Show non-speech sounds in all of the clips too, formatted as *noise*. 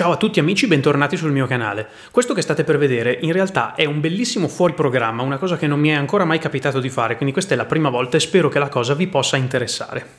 Ciao a tutti amici, bentornati sul mio canale. Questo che state per vedere in realtà è un bellissimo fuori programma, una cosa che non mi è ancora mai capitato di fare, quindi questa è la prima volta e spero che la cosa vi possa interessare.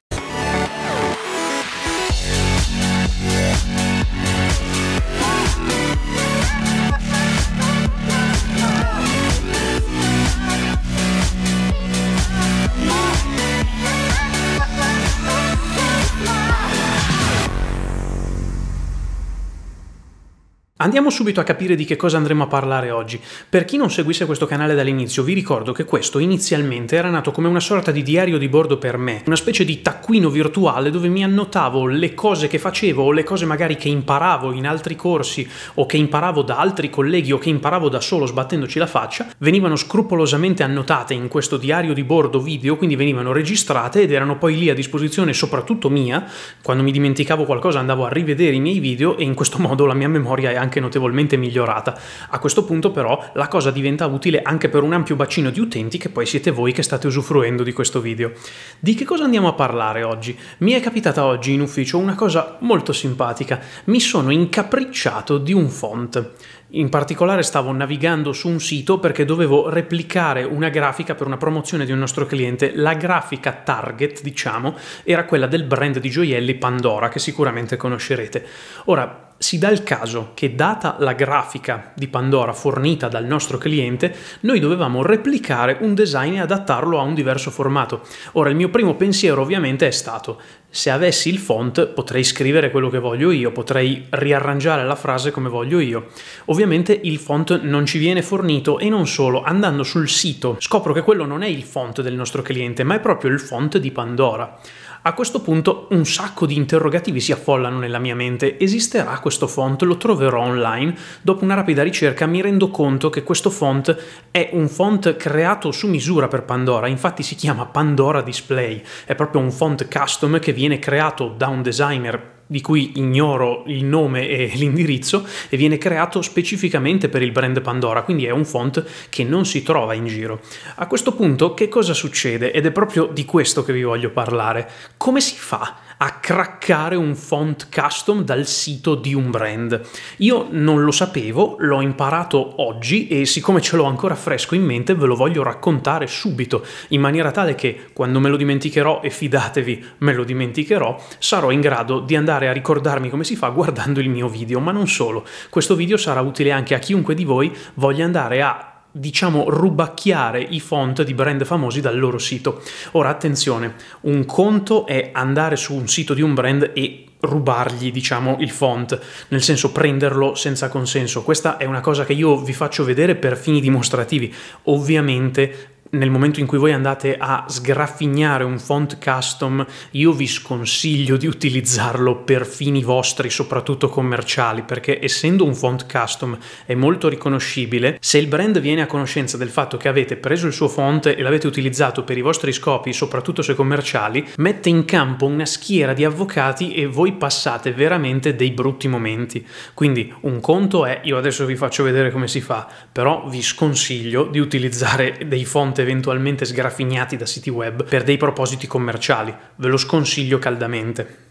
Andiamo subito a capire di che cosa andremo a parlare oggi. Per chi non seguisse questo canale dall'inizio, vi ricordo che questo inizialmente era nato come una sorta di diario di bordo per me, una specie di taccuino virtuale dove mi annotavo le cose che facevo o le cose magari che imparavo in altri corsi o che imparavo da altri colleghi o che imparavo da solo sbattendoci la faccia, venivano scrupolosamente annotate in questo diario di bordo video, quindi venivano registrate ed erano poi lì a disposizione soprattutto mia. Quando mi dimenticavo qualcosa andavo a rivedere i miei video e in questo *laughs* modo la mia memoria è anche anche notevolmente migliorata. A questo punto però la cosa diventa utile anche per un ampio bacino di utenti che poi siete voi che state usufruendo di questo video. Di che cosa andiamo a parlare oggi? Mi è capitata oggi in ufficio una cosa molto simpatica. Mi sono incapricciato di un font. In particolare stavo navigando su un sito perché dovevo replicare una grafica per una promozione di un nostro cliente. La grafica target, diciamo, era quella del brand di gioielli Pandora, che sicuramente conoscerete. Ora, si dà il caso che data la grafica di Pandora fornita dal nostro cliente, noi dovevamo replicare un design e adattarlo a un diverso formato. Ora il mio primo pensiero ovviamente è stato se avessi il font potrei scrivere quello che voglio io, potrei riarrangiare la frase come voglio io. Ovviamente il font non ci viene fornito e non solo, andando sul sito scopro che quello non è il font del nostro cliente, ma è proprio il font di Pandora. A questo punto un sacco di interrogativi si affollano nella mia mente. Esisterà questo font? Lo troverò online? Dopo una rapida ricerca mi rendo conto che questo font è un font creato su misura per Pandora, infatti si chiama Pandora Display. È proprio un font custom che viene creato da un designer di cui ignoro il nome e *laughs* l'indirizzo, e viene creato specificamente per il brand Pandora, quindi è un font che non si trova in giro. A questo punto che cosa succede? Ed è proprio di questo che vi voglio parlare. Come si fa a craccare un font custom dal sito di un brand? Io non lo sapevo, l'ho imparato oggi e siccome ce l'ho ancora fresco in mente ve lo voglio raccontare subito, in maniera tale che quando me lo dimenticherò, e fidatevi, me lo dimenticherò, sarò in grado di andare imparare a ricordarmi come si fa guardando il mio video, ma non solo. Questo video sarà utile anche a chiunque di voi voglia andare a diciamo rubacchiare i font di brand famosi dal loro sito. Ora attenzione, un conto è andare su un sito di un brand e rubargli, diciamo, il font, nel senso prenderlo senza consenso. Questa è una cosa che io vi faccio vedere per fini dimostrativi. Ovviamente nel momento in cui voi andate a sgraffignare un font custom, io vi sconsiglio di utilizzarlo per fini vostri, soprattutto commerciali, perché essendo un font custom è molto riconoscibile, se il brand viene a conoscenza del fatto che avete preso il suo font e l'avete utilizzato per i vostri scopi, soprattutto se commerciali, mette in campo una schiera di avvocati e voi passate veramente dei brutti momenti. Quindi un conto è, io adesso vi faccio vedere come si fa, però vi sconsiglio di utilizzare dei font eventualmente sgraffignati da siti web per dei propositi commerciali. Ve lo sconsiglio caldamente.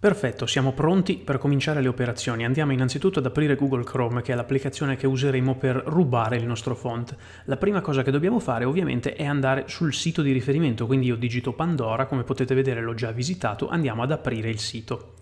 Perfetto, siamo pronti per cominciare le operazioni. Andiamo innanzitutto ad aprire Google Chrome, che è l'applicazione che useremo per rubare il nostro font. La prima cosa che dobbiamo fare ovviamente è andare sul sito di riferimento, quindi io digito Pandora, come potete vedere l'ho già visitato, andiamo ad aprire il sito.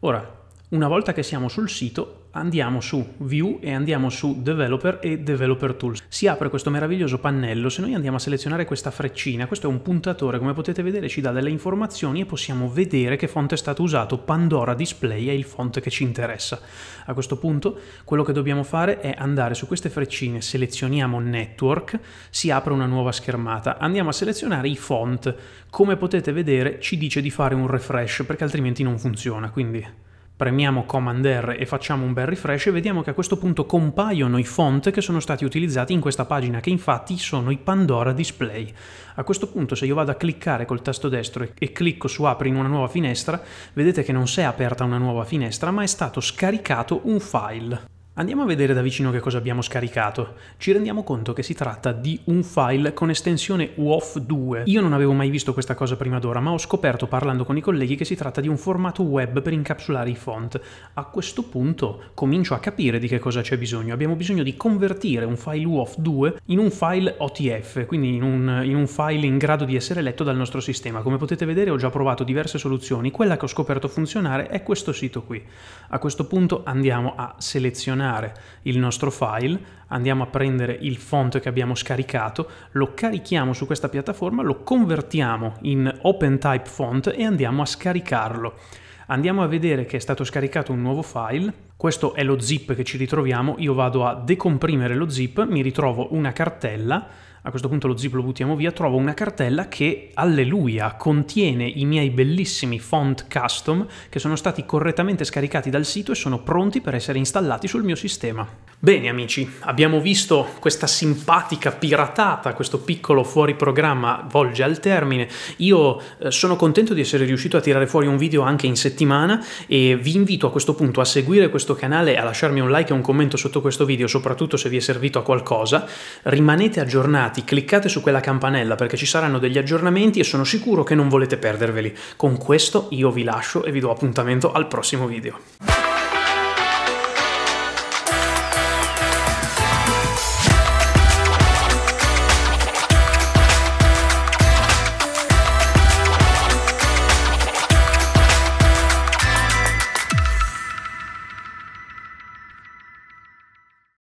Ora, una volta che siamo sul sito andiamo su View e andiamo su Developer e Developer Tools. Si apre questo meraviglioso pannello, se noi andiamo a selezionare questa freccina, questo è un puntatore, come potete vedere ci dà delle informazioni e possiamo vedere che fonte è stato usato, Pandora Display è il font che ci interessa. A questo punto quello che dobbiamo fare è andare su queste freccine, selezioniamo Network, si apre una nuova schermata, andiamo a selezionare i font, come potete vedere ci dice di fare un refresh perché altrimenti non funziona, quindi Premiamo Command R e facciamo un bel refresh e vediamo che a questo punto compaiono i font che sono stati utilizzati in questa pagina, che infatti sono i Pandora Display. A questo punto se io vado a cliccare col tasto destro e, clicco su apri in una nuova finestra, vedete che non si è aperta una nuova finestra, ma è stato scaricato un file. Andiamo a vedere da vicino che cosa abbiamo scaricato. Ci rendiamo conto che si tratta di un file con estensione WOF2. Io non avevo mai visto questa cosa prima d'ora, ma ho scoperto parlando con i colleghi che si tratta di un formato web per incapsulare i font. A questo punto comincio a capire di che cosa c'è bisogno. Abbiamo bisogno di convertire un file WOF2 in un file OTF, quindi in un, in un file in grado di essere letto dal nostro sistema. Come potete vedere ho già provato diverse soluzioni. Quella che ho scoperto funzionare è questo sito qui. A questo punto andiamo a selezionare selezionare il nostro file, andiamo a prendere il font che abbiamo scaricato, lo carichiamo su questa piattaforma, lo convertiamo in OpenType font e andiamo a scaricarlo. Andiamo a vedere che è stato scaricato un nuovo file, questo è lo zip che ci ritroviamo, io vado a decomprimere lo zip, mi ritrovo una cartella a questo punto lo zip lo buttiamo via, trovo una cartella che, alleluia, contiene i miei bellissimi font custom che sono stati correttamente scaricati dal sito e sono pronti per essere installati sul mio sistema. Bene amici, abbiamo visto questa simpatica piratata, questo piccolo fuori programma volge al termine. Io eh, sono contento di essere riuscito a tirare fuori un video anche in settimana e vi invito a questo punto a seguire questo canale, a lasciarmi un like e un commento sotto questo video, soprattutto se vi è servito a qualcosa. Rimanete aggiornati aggiornati, cliccate su quella campanella perché ci saranno degli aggiornamenti e sono sicuro che non volete perderveli. Con questo io vi lascio e vi do appuntamento al prossimo video.